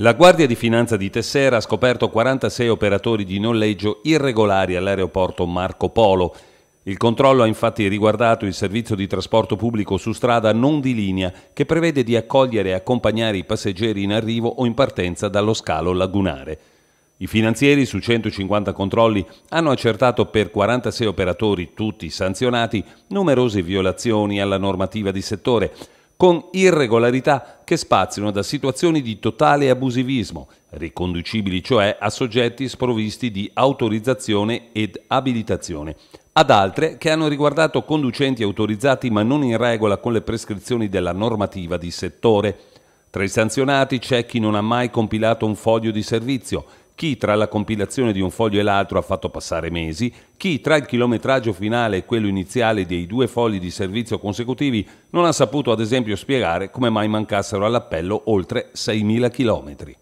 La Guardia di Finanza di Tessera ha scoperto 46 operatori di noleggio irregolari all'aeroporto Marco Polo. Il controllo ha infatti riguardato il servizio di trasporto pubblico su strada non di linea, che prevede di accogliere e accompagnare i passeggeri in arrivo o in partenza dallo scalo lagunare. I finanzieri su 150 controlli hanno accertato per 46 operatori, tutti sanzionati, numerose violazioni alla normativa di settore, con irregolarità che spaziano da situazioni di totale abusivismo, riconducibili cioè a soggetti sprovvisti di autorizzazione ed abilitazione, ad altre che hanno riguardato conducenti autorizzati ma non in regola con le prescrizioni della normativa di settore. Tra i sanzionati c'è chi non ha mai compilato un foglio di servizio, chi tra la compilazione di un foglio e l'altro ha fatto passare mesi, chi tra il chilometraggio finale e quello iniziale dei due fogli di servizio consecutivi non ha saputo ad esempio spiegare come mai mancassero all'appello oltre 6.000 chilometri.